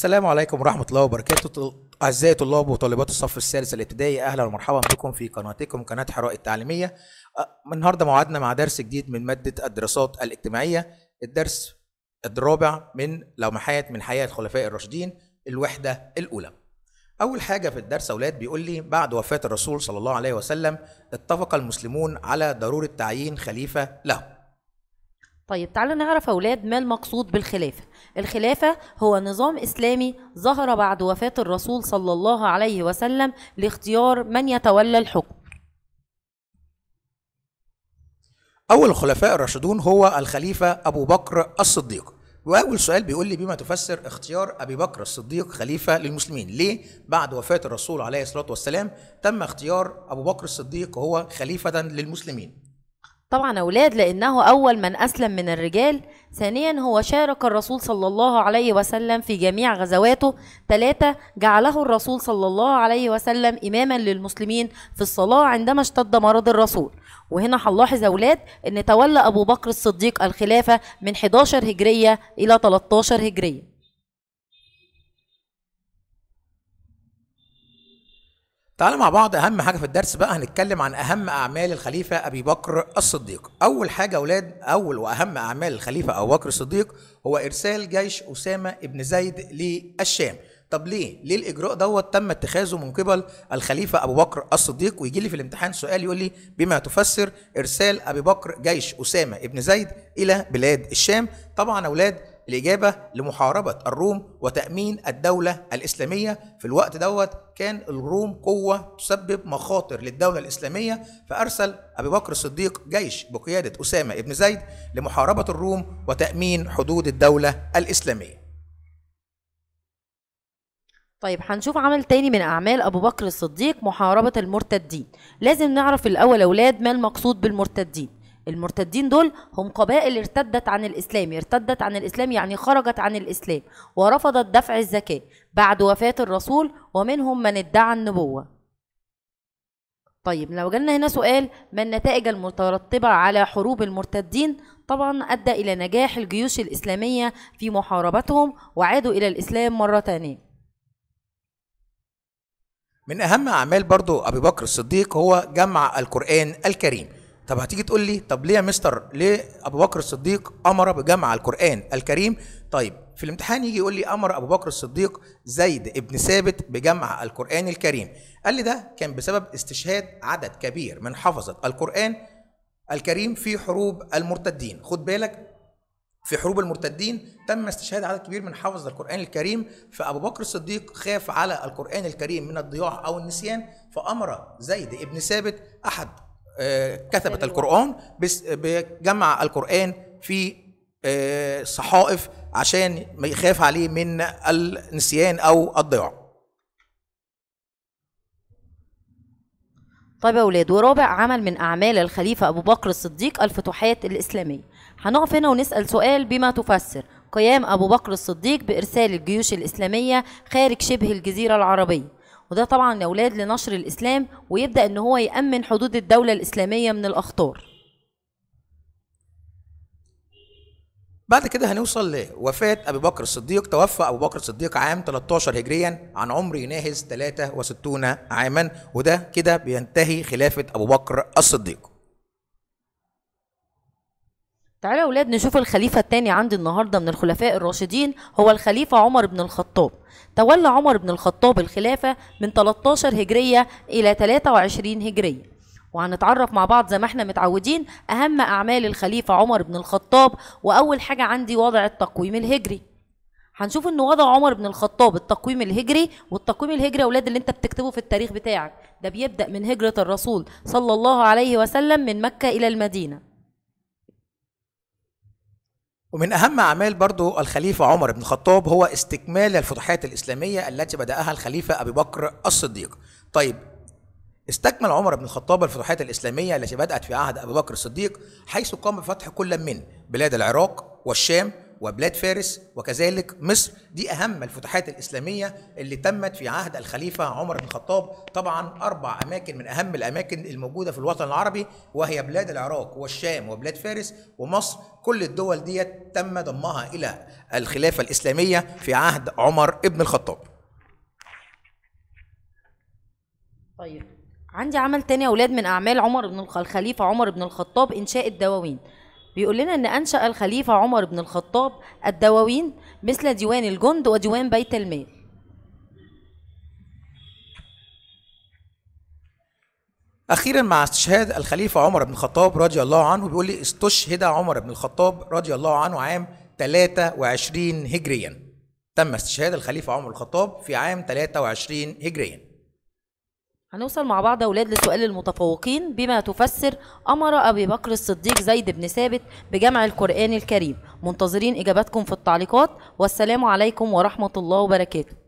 السلام عليكم ورحمة الله وبركاته أعزائي طلاب وطالبات الصف الثالث الابتدائي أهلا ومرحبا بكم في قناتكم قناة حراء التعليمية أه، النهاردة موعدنا مع درس جديد من مادة الدراسات الاجتماعية الدرس الرابع من لمحات من حياة الخلفاء الراشدين الوحدة الأولى أول حاجة في الدرس أولاد بيقول لي بعد وفاة الرسول صلى الله عليه وسلم اتفق المسلمون على ضرورة تعيين خليفة له طيب تعالوا نعرف أولاد ما المقصود بالخلافة الخلافة هو نظام إسلامي ظهر بعد وفاة الرسول صلى الله عليه وسلم لاختيار من يتولى الحكم أول الخلفاء الراشدون هو الخليفة أبو بكر الصديق وأول سؤال بيقول لي بما تفسر اختيار أبي بكر الصديق خليفة للمسلمين ليه بعد وفاة الرسول عليه الصلاة والسلام تم اختيار أبو بكر الصديق هو خليفة للمسلمين طبعا أولاد لأنه أول من أسلم من الرجال ثانيا هو شارك الرسول صلى الله عليه وسلم في جميع غزواته ثلاثة جعله الرسول صلى الله عليه وسلم إماما للمسلمين في الصلاة عندما اشتد مرض الرسول وهنا هنلاحظ أولاد أن تولى أبو بكر الصديق الخلافة من 11 هجرية إلى 13 هجرية تعالوا مع بعض اهم حاجه في الدرس بقى هنتكلم عن اهم اعمال الخليفه ابي بكر الصديق اول حاجه اولاد اول واهم اعمال الخليفه ابو بكر الصديق هو ارسال جيش اسامه ابن زيد للشام طب ليه ليه الاجراء دوت تم اتخاذه من قبل الخليفه ابو بكر الصديق ويجي لي في الامتحان سؤال يقول لي بما تفسر ارسال ابي بكر جيش اسامه ابن زيد الى بلاد الشام طبعا اولاد الإجابة لمحاربة الروم وتأمين الدولة الإسلامية في الوقت دوت كان الروم قوة تسبب مخاطر للدولة الإسلامية فأرسل أبي بكر الصديق جيش بقيادة أسامة بن زيد لمحاربة الروم وتأمين حدود الدولة الإسلامية طيب هنشوف عمل تاني من أعمال أبو بكر الصديق محاربة المرتدين لازم نعرف الأول أولاد ما المقصود بالمرتدين المرتدين دول هم قبائل ارتدت عن الإسلام ارتدت عن الإسلام يعني خرجت عن الإسلام ورفضت دفع الزكاة بعد وفاة الرسول ومنهم من ادعى النبوة طيب لو جالنا هنا سؤال ما النتائج المترتبة على حروب المرتدين طبعا أدى إلى نجاح الجيوش الإسلامية في محاربتهم وعادوا إلى الإسلام مرة تانية من أهم أعمال برضو أبي بكر الصديق هو جمع القرآن الكريم طب هتيجي تقول لي طب ليه يا مستر ليه ابو بكر الصديق امر بجمع القران الكريم طيب في الامتحان يجي يقول لي امر ابو بكر الصديق زيد ابن ثابت بجمع القران الكريم قال لي ده كان بسبب استشهاد عدد كبير من حفظه القران الكريم في حروب المرتدين خد بالك في حروب المرتدين تم استشهاد عدد كبير من حفظ القرآن الكريم فأبو بكر الصديق خاف على القرآن الكريم من الضياع أو النسيان فأمر زيد ابن ثابت أحد آه، كتبت القرآن آه، بجمع القرآن في آه، صحائف عشان ما يخاف عليه من النسيان أو الضياع طيب يا أولاد ورابع عمل من أعمال الخليفة أبو بكر الصديق الفتوحات الإسلامية هنقف هنا ونسأل سؤال بما تفسر قيام أبو بكر الصديق بإرسال الجيوش الإسلامية خارج شبه الجزيرة العربية وده طبعا يا اولاد لنشر الاسلام ويبدا ان هو يامن حدود الدوله الاسلاميه من الاخطار بعد كده هنوصل لوفاة أبي بكر الصديق توفى أبو بكر الصديق عام 13 هجريا عن عمر يناهز 63 عاما وده كده بينتهي خلافة أبو بكر الصديق تعالوا يا ولاد نشوف الخليفة الثاني عندي النهاردة من الخلفاء الراشدين هو الخليفة عمر بن الخطاب تولى عمر بن الخطاب الخلافة من 13 هجرية إلى 23 هجرية وهنتعرف مع بعض زي ما احنا متعودين أهم أعمال الخليفة عمر بن الخطاب وأول حاجة عندي وضع التقويم الهجري هنشوف ان وضع عمر بن الخطاب التقويم الهجري والتقويم الهجري يا اولاد اللي انت بتكتبه في التاريخ بتاعك ده بيبدا من هجره الرسول صلى الله عليه وسلم من مكه الى المدينه ومن أهم أعمال برضو الخليفة عمر بن الخطاب هو استكمال الفتوحات الإسلامية التي بدأها الخليفة أبي بكر الصديق طيب استكمل عمر بن الخطاب الفتوحات الإسلامية التي بدأت في عهد أبي بكر الصديق حيث قام بفتح كل من بلاد العراق والشام وبلاد فارس وكذلك مصر دي أهم الفتوحات الإسلامية اللي تمت في عهد الخليفة عمر بن الخطاب طبعا أربع أماكن من أهم الأماكن الموجودة في الوطن العربي وهي بلاد العراق والشام وبلاد فارس ومصر كل الدول دي تم ضمها إلى الخلافة الإسلامية في عهد عمر بن الخطاب طيب عندي عمل تاني يا اولاد من اعمال عمر بن الخليفه عمر بن الخطاب انشاء الدواوين بيقول لنا ان انشا الخليفه عمر بن الخطاب الدواوين مثل ديوان الجند وديوان بيت المال اخيرا مع استشهاد الخليفه عمر بن الخطاب رضي الله عنه بيقول لي استشهد عمر بن الخطاب رضي الله عنه عام 23 هجريا تم استشهاد الخليفه عمر بن الخطاب في عام 23 هجريا هنوصل مع بعض أولاد لسؤال المتفوقين بما تفسر أمر أبي بكر الصديق زيد بن ثابت بجمع القرآن الكريم منتظرين إجاباتكم في التعليقات والسلام عليكم ورحمة الله وبركاته